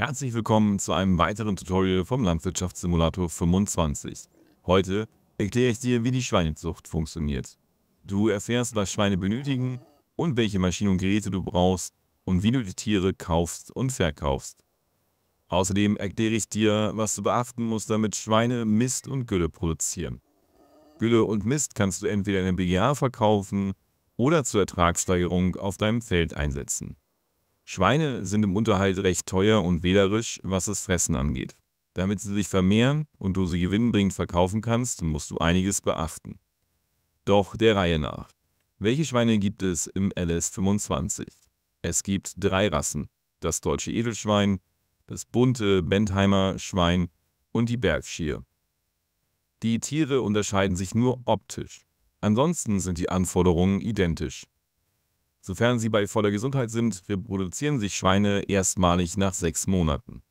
Herzlich willkommen zu einem weiteren Tutorial vom Landwirtschaftssimulator 25. Heute erkläre ich dir, wie die Schweinezucht funktioniert. Du erfährst, was Schweine benötigen und welche Maschinen und Geräte du brauchst und wie du die Tiere kaufst und verkaufst. Außerdem erkläre ich dir, was du beachten musst, damit Schweine Mist und Gülle produzieren. Gülle und Mist kannst du entweder in der BGA verkaufen oder zur Ertragssteigerung auf deinem Feld einsetzen. Schweine sind im Unterhalt recht teuer und wählerisch, was das Fressen angeht. Damit sie sich vermehren und du sie gewinnbringend verkaufen kannst, musst du einiges beachten. Doch der Reihe nach. Welche Schweine gibt es im LS25? Es gibt drei Rassen. Das deutsche Edelschwein, das bunte Bentheimer Schwein und die Bergschier. Die Tiere unterscheiden sich nur optisch. Ansonsten sind die Anforderungen identisch sofern sie bei voller Gesundheit sind, reproduzieren sich Schweine erstmalig nach sechs Monaten.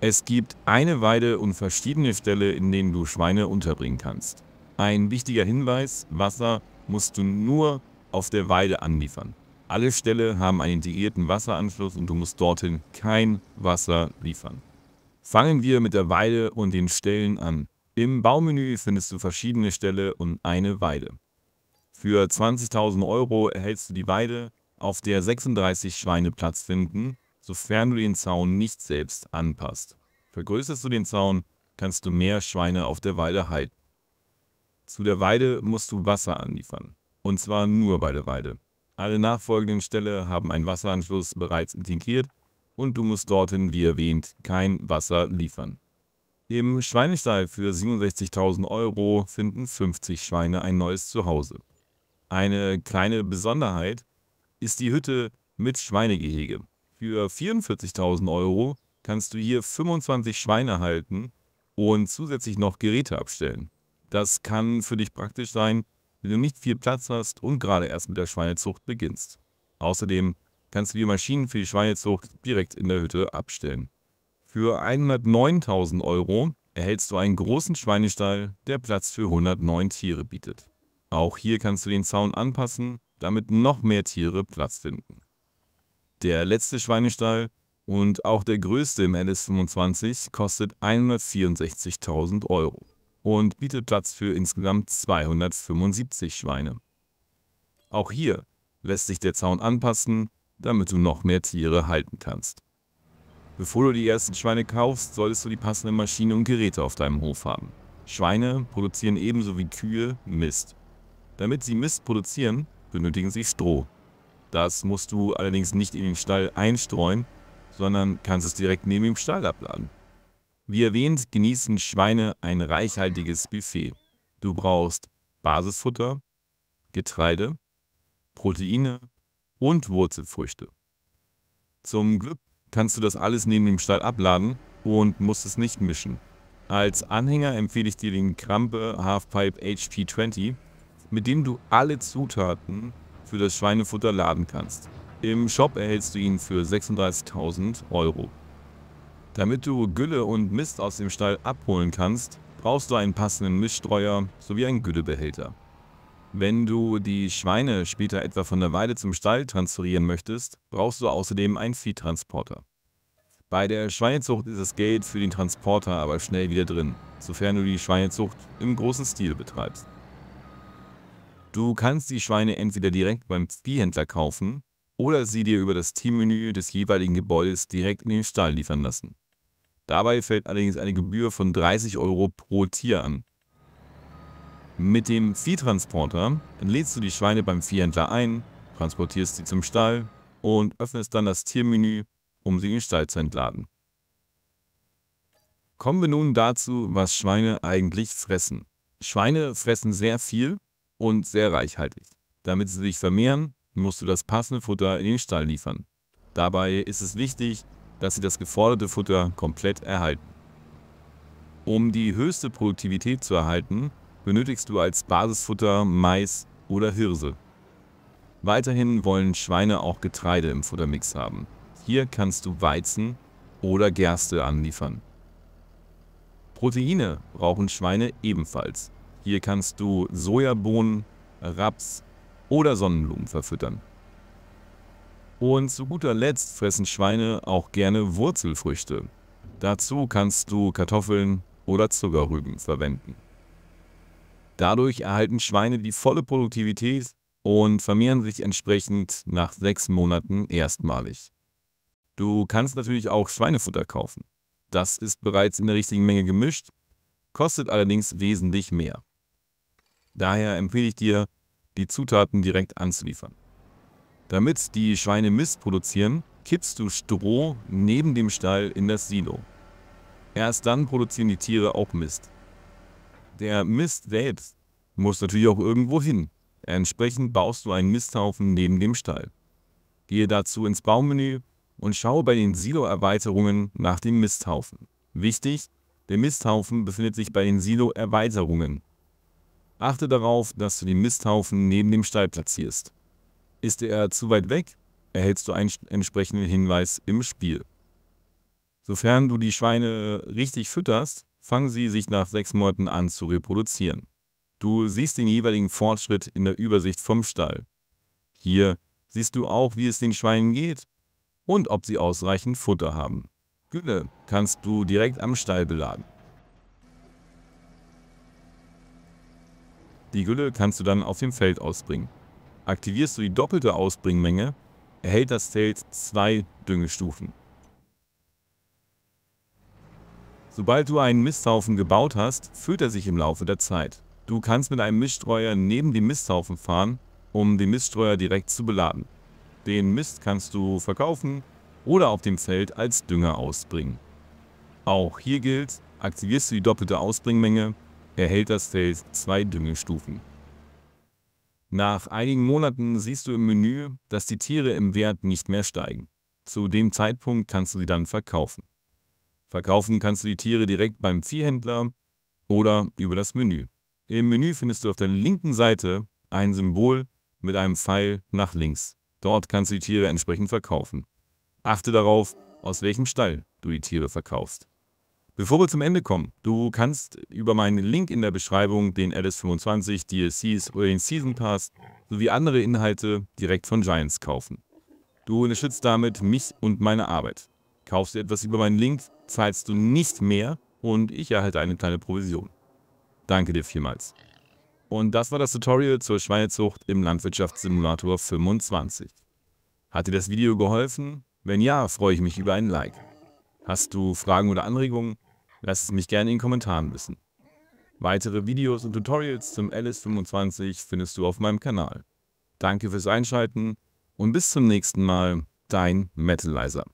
Es gibt eine Weide und verschiedene Ställe, in denen du Schweine unterbringen kannst. Ein wichtiger Hinweis, Wasser musst du nur auf der Weide anliefern. Alle Ställe haben einen integrierten Wasseranschluss und du musst dorthin kein Wasser liefern. Fangen wir mit der Weide und den Ställen an. Im Baumenü findest du verschiedene Ställe und eine Weide. Für 20.000 Euro erhältst du die Weide, auf der 36 Schweine Platz finden, sofern du den Zaun nicht selbst anpasst. Vergrößerst du den Zaun, kannst du mehr Schweine auf der Weide halten. Zu der Weide musst du Wasser anliefern. Und zwar nur bei der Weide. Alle nachfolgenden Ställe haben einen Wasseranschluss bereits integriert und du musst dorthin, wie erwähnt, kein Wasser liefern. Im Schweinestall für 67.000 Euro finden 50 Schweine ein neues Zuhause. Eine kleine Besonderheit ist die Hütte mit Schweinegehege. Für 44.000 Euro kannst du hier 25 Schweine halten und zusätzlich noch Geräte abstellen. Das kann für dich praktisch sein, wenn du nicht viel Platz hast und gerade erst mit der Schweinezucht beginnst. Außerdem kannst du die Maschinen für die Schweinezucht direkt in der Hütte abstellen. Für 109.000 Euro erhältst du einen großen Schweinestall, der Platz für 109 Tiere bietet. Auch hier kannst du den Zaun anpassen, damit noch mehr Tiere Platz finden. Der letzte Schweinestall und auch der größte im LS25 kostet 164.000 Euro und bietet Platz für insgesamt 275 Schweine. Auch hier lässt sich der Zaun anpassen, damit du noch mehr Tiere halten kannst. Bevor du die ersten Schweine kaufst, solltest du die passenden Maschinen und Geräte auf deinem Hof haben. Schweine produzieren ebenso wie Kühe Mist. Damit sie Mist produzieren, benötigen sie Stroh. Das musst du allerdings nicht in den Stall einstreuen, sondern kannst es direkt neben dem Stall abladen. Wie erwähnt, genießen Schweine ein reichhaltiges Buffet. Du brauchst Basisfutter, Getreide, Proteine und Wurzelfrüchte. Zum Glück kannst du das alles neben dem Stall abladen und musst es nicht mischen. Als Anhänger empfehle ich dir den Krampe Halfpipe HP20 mit dem du alle Zutaten für das Schweinefutter laden kannst. Im Shop erhältst du ihn für 36.000 Euro. Damit du Gülle und Mist aus dem Stall abholen kannst, brauchst du einen passenden Mischstreuer sowie einen Güllebehälter. Wenn du die Schweine später etwa von der Weide zum Stall transferieren möchtest, brauchst du außerdem einen Viehtransporter. Bei der Schweinezucht ist das Geld für den Transporter aber schnell wieder drin, sofern du die Schweinezucht im großen Stil betreibst. Du kannst die Schweine entweder direkt beim Viehhändler kaufen oder sie dir über das Teammenü des jeweiligen Gebäudes direkt in den Stall liefern lassen. Dabei fällt allerdings eine Gebühr von 30 Euro pro Tier an. Mit dem Viehtransporter lädst du die Schweine beim Viehhändler ein, transportierst sie zum Stall und öffnest dann das Tiermenü, um sie in den Stall zu entladen. Kommen wir nun dazu, was Schweine eigentlich fressen. Schweine fressen sehr viel und sehr reichhaltig. Damit sie sich vermehren, musst du das passende Futter in den Stall liefern. Dabei ist es wichtig, dass sie das geforderte Futter komplett erhalten. Um die höchste Produktivität zu erhalten, benötigst du als Basisfutter Mais oder Hirse. Weiterhin wollen Schweine auch Getreide im Futtermix haben. Hier kannst du Weizen oder Gerste anliefern. Proteine brauchen Schweine ebenfalls. Hier kannst du Sojabohnen, Raps oder Sonnenblumen verfüttern. Und zu guter Letzt fressen Schweine auch gerne Wurzelfrüchte. Dazu kannst du Kartoffeln oder Zuckerrüben verwenden. Dadurch erhalten Schweine die volle Produktivität und vermehren sich entsprechend nach sechs Monaten erstmalig. Du kannst natürlich auch Schweinefutter kaufen. Das ist bereits in der richtigen Menge gemischt, kostet allerdings wesentlich mehr. Daher empfehle ich dir, die Zutaten direkt anzuliefern. Damit die Schweine Mist produzieren, kippst du Stroh neben dem Stall in das Silo. Erst dann produzieren die Tiere auch Mist. Der Mist selbst muss natürlich auch irgendwo hin. Entsprechend baust du einen Misthaufen neben dem Stall. Gehe dazu ins Baumenü und schaue bei den Silo-Erweiterungen nach dem Misthaufen. Wichtig, der Misthaufen befindet sich bei den Silo-Erweiterungen. Achte darauf, dass du den Misthaufen neben dem Stall platzierst. Ist er zu weit weg, erhältst du einen entsprechenden Hinweis im Spiel. Sofern du die Schweine richtig fütterst, fangen sie sich nach sechs Monaten an zu reproduzieren. Du siehst den jeweiligen Fortschritt in der Übersicht vom Stall. Hier siehst du auch, wie es den Schweinen geht und ob sie ausreichend Futter haben. Gülle kannst du direkt am Stall beladen. Die Gülle kannst du dann auf dem Feld ausbringen. Aktivierst du die doppelte Ausbringmenge, erhält das Zelt zwei Düngestufen. Sobald du einen Misthaufen gebaut hast, füllt er sich im Laufe der Zeit. Du kannst mit einem Miststreuer neben dem Misthaufen fahren, um den Miststreuer direkt zu beladen. Den Mist kannst du verkaufen oder auf dem Feld als Dünger ausbringen. Auch hier gilt, aktivierst du die doppelte Ausbringmenge, erhält das Feld zwei Düngestufen. Nach einigen Monaten siehst du im Menü, dass die Tiere im Wert nicht mehr steigen. Zu dem Zeitpunkt kannst du sie dann verkaufen. Verkaufen kannst du die Tiere direkt beim Viehhändler oder über das Menü. Im Menü findest du auf der linken Seite ein Symbol mit einem Pfeil nach links. Dort kannst du die Tiere entsprechend verkaufen. Achte darauf, aus welchem Stall du die Tiere verkaufst. Bevor wir zum Ende kommen, du kannst über meinen Link in der Beschreibung den LS25 DLCs oder den Season Pass sowie andere Inhalte direkt von Giants kaufen. Du unterstützt damit mich und meine Arbeit. Kaufst du etwas über meinen Link, zahlst du nicht mehr und ich erhalte eine kleine Provision. Danke dir vielmals. Und das war das Tutorial zur Schweinezucht im Landwirtschaftssimulator 25. Hat dir das Video geholfen? Wenn ja, freue ich mich über ein Like. Hast du Fragen oder Anregungen? Lasst es mich gerne in den Kommentaren wissen. Weitere Videos und Tutorials zum LS25 findest du auf meinem Kanal. Danke fürs Einschalten und bis zum nächsten Mal, dein Metalizer.